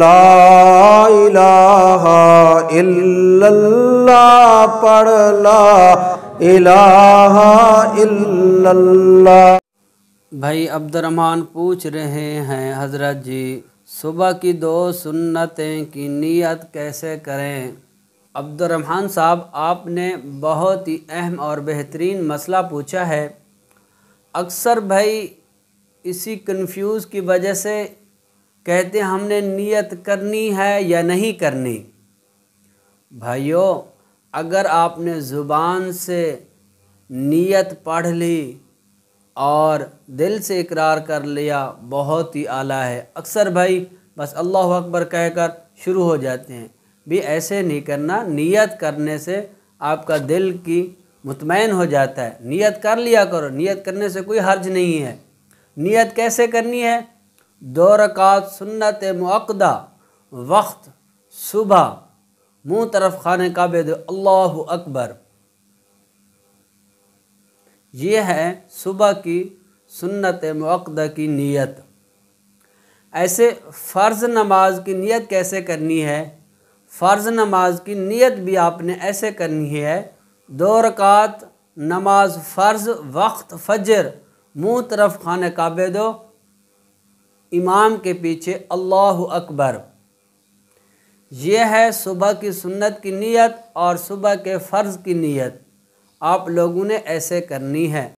ला इलाहा इल्लल्लाह पढ़ ला इलाहा इल्लल्लाह भाई अब्दुलरहमान पूछ रहे हैं हजरत जी सुबह की दो सुन्नतें की नीयत कैसे करें अब्दुलरहमान साहब आपने बहुत ही अहम और बेहतरीन मसला पूछा है अक्सर भाई इसी कंफ्यूज की वजह से कहते हमने नियत करनी है या नहीं करनी भाइयों अगर आपने ज़ुबान से नियत पढ़ ली और दिल से इकरार कर लिया बहुत ही आला है अक्सर भाई बस अल्लाह अकबर कहकर शुरू हो जाते हैं भी ऐसे नहीं करना नियत करने से आपका दिल की मुतमैन हो जाता है नियत कर लिया करो नियत करने से कोई हर्ज नहीं है नियत कैसे करनी है दो रकात सुन्नत मक्दा वक्त सुबह मुँह तरफ खाने का बेद अल्लाह अकबर ये है सुबह की सुन्नत मक्दा की नीयत ऐसे फ़र्ज़ नमाज की नीयत कैसे करनी है फ़र्ज़ नमाज की नीयत भी आपने ऐसे करनी है दो रकात नमाज फ़र्ज़ वक्त फजर मुँह तरफ खाने का दो इमाम के पीछे अल्लाह अकबर यह है सुबह की सुन्नत की नीयत और सुबह के फ़र्ज़ की नीयत आप लोगों ने ऐसे करनी है